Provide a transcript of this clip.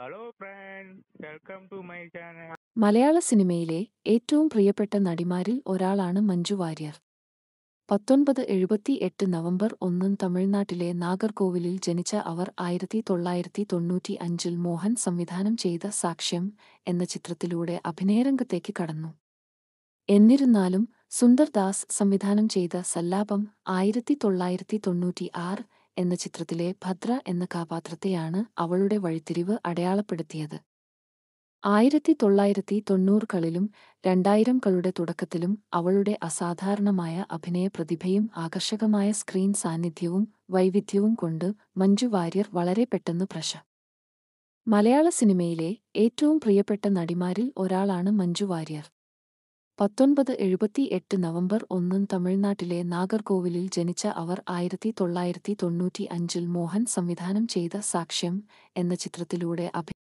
hello friends welcome to my channel മലയാള സിനിമയിലെ ഏറ്റവും പ്രിയപ്പെട്ട നടിമാരിൽ ഒരാളാണ് മഞ്ജു വാര്യർ പത്തൊൻപത് എഴുപത്തി എട്ട് നവംബർ ഒന്നും തമിഴ്നാട്ടിലെ നാഗർകോവിലിൽ ജനിച്ച അവർ ആയിരത്തി തൊള്ളായിരത്തി തൊണ്ണൂറ്റി അഞ്ചിൽ മോഹൻ സംവിധാനം ചെയ്ത സാക്ഷ്യം എന്ന ചിത്രത്തിലൂടെ അഭിനയരംഗത്തേക്ക് കടന്നു എന്നിരുന്നാലും സുന്ദർദാസ് സംവിധാനം ചെയ്ത സല്ലാപം ആയിരത്തി തൊള്ളായിരത്തി തൊണ്ണൂറ്റി ആറ് എന്ന ചിത്രത്തിലെ ഭദ്ര എന്ന കഥാപാത്രത്തെയാണ് അവളുടെ വഴിത്തിരിവ് അടയാളപ്പെടുത്തിയത് ആയിരത്തി തൊള്ളായിരത്തി തൊണ്ണൂറുകളിലും രണ്ടായിരംകളുടെ കളുടെ തുടക്കത്തിലും അവളുടെ അസാധാരണമായ അഭിനയ പ്രതിഭയും ആകർഷകമായ സ്ക്രീൻ സാന്നിധ്യവും വൈവിധ്യവും കൊണ്ട് മഞ്ജു വാര്യർ വളരെ പെട്ടെന്ന് പ്രശ മലയാള സിനിമയിലെ ഏറ്റവും പ്രിയപ്പെട്ട നടിമാരിൽ ഒരാളാണ് മഞ്ജു വാര്യർ പത്തൊൻപത് എഴുപത്തി എട്ട് നവംബർ ഒന്നും തമിഴ്നാട്ടിലെ നാഗർകോവിലിൽ ജനിച്ച അവർ ആയിരത്തി തൊള്ളായിരത്തി തൊണ്ണൂറ്റി അഞ്ചിൽ മോഹൻ സംവിധാനം ചെയ്ത സാക്ഷ്യം എന്ന ചിത്രത്തിലൂടെ അഭി